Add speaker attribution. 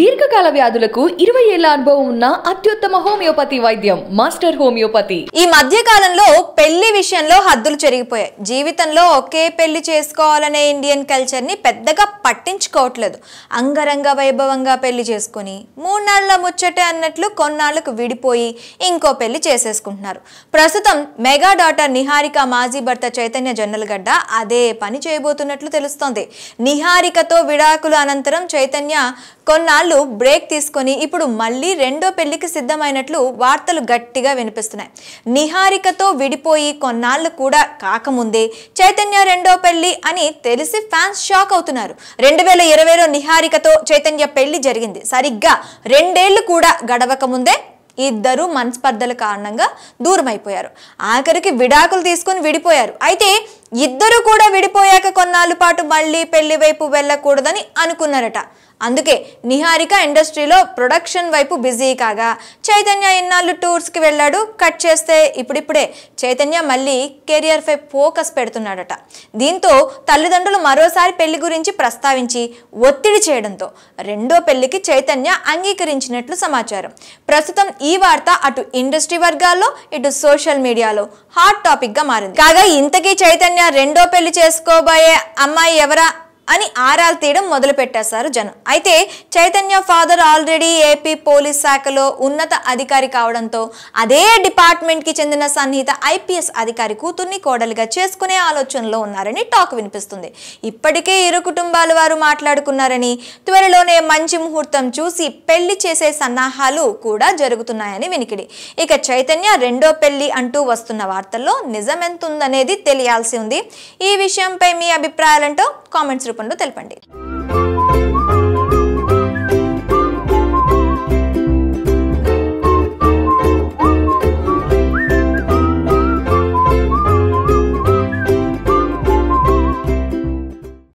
Speaker 1: दीर्घ దీర్ఘకాల వ్యాధులకు ఇరవై ఏళ్ల అనుభవం ఉన్న అత్యుత్తమ హోమియోపతి వైద్యం మాస్టర్ హోమియోపతి ఈ మధ్య కాలంలో పెళ్లి విషయంలో హద్దులు జరిగిపోయాయి జీవితంలో ఒకే పెళ్లి చేసుకోవాలనే ఇండియన్ కల్చర్ ని పెద్దగా పట్టించుకోవట్లేదు అంగరంగ వైభవంగా పెళ్లి చేసుకుని నాళ్ళ ముచ్చటే అన్నట్లు కొన్నాళ్లకు విడిపోయి ఇంకో పెళ్లి చేసేసుకుంటున్నారు ప్రస్తుతం మెగా డాటర్ నిహారిక మాజీ భర్త చైతన్య జొన్నలగడ్డ అదే పని చేయబోతున్నట్లు తెలుస్తోంది నిహారికతో విడాకుల అనంతరం చైతన్య కొన్నాళ్ళు బ్రేక్ తీసుకొని ఇప్పుడు మళ్ళీ రెండో పెళ్లికి సిద్ధమైనట్లు వార్తలు గట్టిగా వినిపిస్తున్నాయి నిహారికతో విడిపోయి కొన్నాళ్ళు కూడా కాకముందే చైతన్య రెండో పెళ్లి అని తెలిసి ఫ్యాన్స్ షాక్ అవుతున్నారు రెండు వేల ఇరవైలో నిహారికతో చైతన్య పెళ్లి జరిగింది సరిగ్గా రెండేళ్లు కూడా గడవక ముందే ఇద్దరు మనస్పర్ధల కారణంగా దూరమైపోయారు ఆఖరికి విడాకులు తీసుకుని విడిపోయారు అయితే ఇద్దరు కూడా విడిపోయాక కొన్నాళ్ళు పాటు మళ్ళీ పెళ్లి వైపు వెళ్ళకూడదని అనుకున్నారట అందుకే నిహారిక ఇండస్ట్రీలో ప్రొడక్షన్ వైపు బిజీ కాగా చైతన్య ఇన్నాళ్ళు టూర్స్కి వెళ్ళాడు కట్ చేస్తే ఇప్పుడిప్పుడే చైతన్య మళ్ళీ కెరియర్పై ఫోకస్ పెడుతున్నాడట దీంతో తల్లిదండ్రులు మరోసారి పెళ్లి గురించి ప్రస్తావించి ఒత్తిడి చేయడంతో రెండో పెళ్లికి చైతన్య అంగీకరించినట్లు సమాచారం ప్రస్తుతం ఈ వార్త అటు ఇండస్ట్రీ వర్గాల్లో ఇటు సోషల్ మీడియాలో హాట్ టాపిక్గా మారింది కాగా ఇంతకీ చైతన్య రెండో పెళ్లి చేసుకోబోయే అమ్మాయి ఎవరా అని ఆరాలు తీయడం మొదలుపెట్టేశారు జనం అయితే Chaitanya father already AP police శాఖలో ఉన్నత అధికారి కావడంతో అదే డిపార్ట్మెంట్కి చెందిన సన్నిహిత ఐపీఎస్ అధికారి కూతుర్ని కోడలిగా చేసుకునే ఆలోచనలో ఉన్నారని టాక్ వినిపిస్తుంది ఇప్పటికే ఇరు కుటుంబాల వారు మాట్లాడుకున్నారని త్వరలోనే మంచి ముహూర్తం చూసి పెళ్లి చేసే సన్నాహాలు కూడా జరుగుతున్నాయని వినికిడి ఇక చైతన్య రెండో పెళ్లి అంటూ వస్తున్న వార్తల్లో నిజమెంతుందనేది తెలియాల్సి ఉంది ఈ విషయంపై మీ అభిప్రాయాలంటో కామెంట్స్ రూపంలో తెలపండి